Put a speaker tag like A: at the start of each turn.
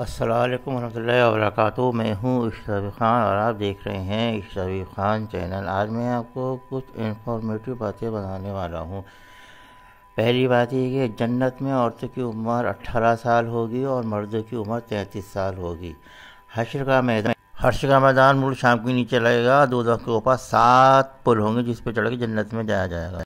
A: असलकम वरहमल वर्क मैं हूँ इश्तबी ख़ान और आप देख रहे हैं इश्तबी ख़ान चैनल आज मैं आपको कुछ इन्फॉर्मेटिव बातें बताने वाला हूँ पहली बात यह कि जन्नत में औरतों की उम्र 18 साल होगी और मर्दों की उम्र 33 साल होगी हशर का मैदान हर्ष का मैदान मुड़ शाम के नीचे लगेगा दो के ऊपर सात पुल होंगे जिस पर चढ़ के जन्नत में जाया जाएगा